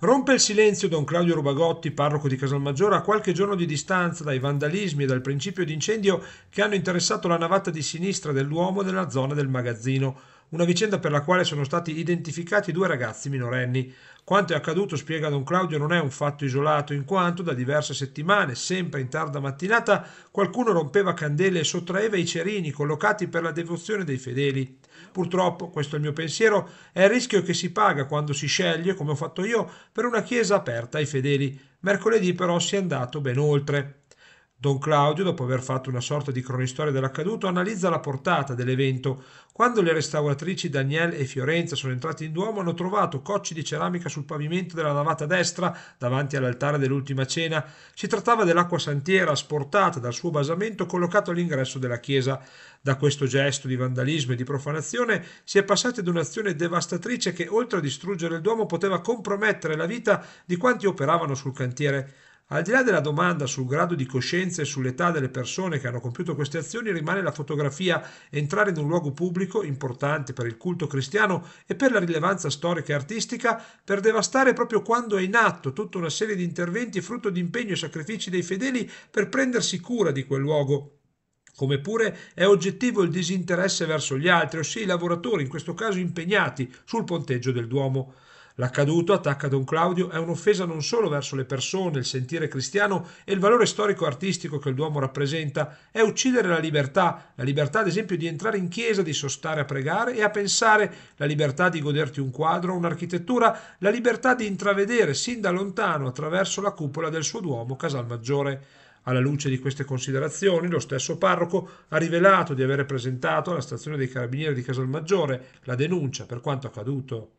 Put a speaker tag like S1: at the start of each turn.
S1: Rompe il silenzio don Claudio Rubagotti, parroco di Casalmaggiore, a qualche giorno di distanza dai vandalismi e dal principio di incendio che hanno interessato la navata di sinistra dell'uomo della zona del magazzino una vicenda per la quale sono stati identificati due ragazzi minorenni. Quanto è accaduto, spiega Don Claudio, non è un fatto isolato, in quanto da diverse settimane, sempre in tarda mattinata, qualcuno rompeva candele e sottraeva i cerini collocati per la devozione dei fedeli. Purtroppo, questo è il mio pensiero, è il rischio che si paga quando si sceglie, come ho fatto io, per una chiesa aperta ai fedeli. Mercoledì però si è andato ben oltre. Don Claudio, dopo aver fatto una sorta di cronistoria dell'accaduto, analizza la portata dell'evento. Quando le restauratrici Daniele e Fiorenza sono entrate in Duomo hanno trovato cocci di ceramica sul pavimento della navata destra, davanti all'altare dell'ultima cena. Si trattava dell'acqua santiera sportata dal suo basamento collocato all'ingresso della chiesa. Da questo gesto di vandalismo e di profanazione si è passati ad un'azione devastatrice che, oltre a distruggere il Duomo, poteva compromettere la vita di quanti operavano sul cantiere. Al di là della domanda sul grado di coscienza e sull'età delle persone che hanno compiuto queste azioni, rimane la fotografia entrare in un luogo pubblico importante per il culto cristiano e per la rilevanza storica e artistica per devastare proprio quando è in atto tutta una serie di interventi frutto di impegno e sacrifici dei fedeli per prendersi cura di quel luogo come pure è oggettivo il disinteresse verso gli altri, ossia i lavoratori, in questo caso impegnati sul ponteggio del Duomo. L'accaduto, attacca Don Claudio, è un'offesa non solo verso le persone, il sentire cristiano e il valore storico-artistico che il Duomo rappresenta, è uccidere la libertà, la libertà ad esempio di entrare in chiesa, di sostare a pregare e a pensare, la libertà di goderti un quadro, un'architettura, la libertà di intravedere sin da lontano attraverso la cupola del suo Duomo Casal Maggiore. Alla luce di queste considerazioni, lo stesso parroco ha rivelato di avere presentato alla stazione dei carabinieri di Casalmaggiore la denuncia per quanto accaduto.